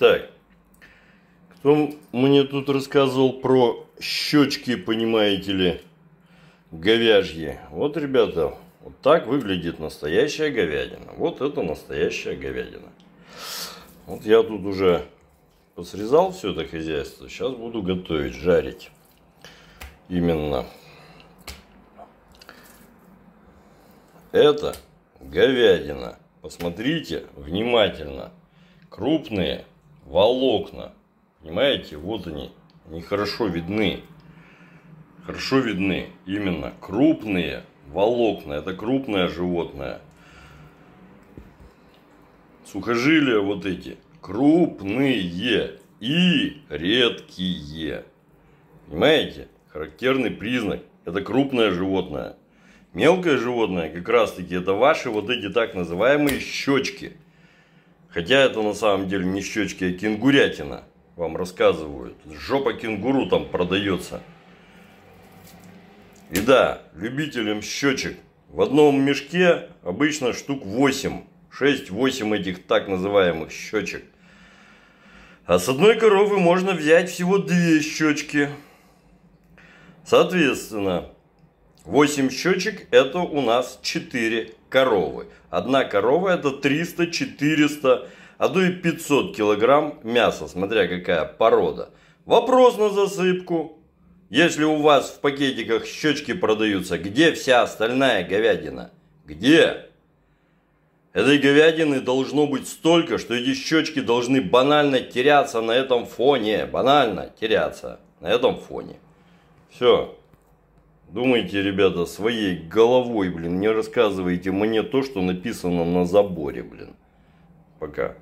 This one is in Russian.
Так, кто мне тут рассказывал про щечки, понимаете ли, говяжьи? Вот, ребята, вот так выглядит настоящая говядина. Вот это настоящая говядина. Вот я тут уже посрезал все это хозяйство. Сейчас буду готовить, жарить. Именно. Это говядина. Посмотрите внимательно. Крупные волокна. Понимаете, вот они, они хорошо видны. Хорошо видны именно крупные волокна. Это крупное животное. Сухожилия вот эти крупные и редкие. Понимаете? Характерный признак. Это крупное животное. Мелкое животное как раз таки это ваши вот эти так называемые щечки. Хотя это на самом деле не щечки, а кенгурятина. Вам рассказывают. Жопа кенгуру там продается. И да, любителям щечек. В одном мешке обычно штук 8. 6-8 этих так называемых щечек. А с одной коровы можно взять всего две щечки. Соответственно, 8 щечек это у нас 4 коровы. Одна корова это 300-400, а то и 500 килограмм мяса, смотря какая порода. Вопрос на засыпку. Если у вас в пакетиках щечки продаются, где вся остальная говядина? Где? Этой говядины должно быть столько, что эти щечки должны банально теряться на этом фоне. Банально теряться на этом фоне. Все. Думайте, ребята, своей головой, блин, не рассказывайте мне то, что написано на заборе, блин. Пока.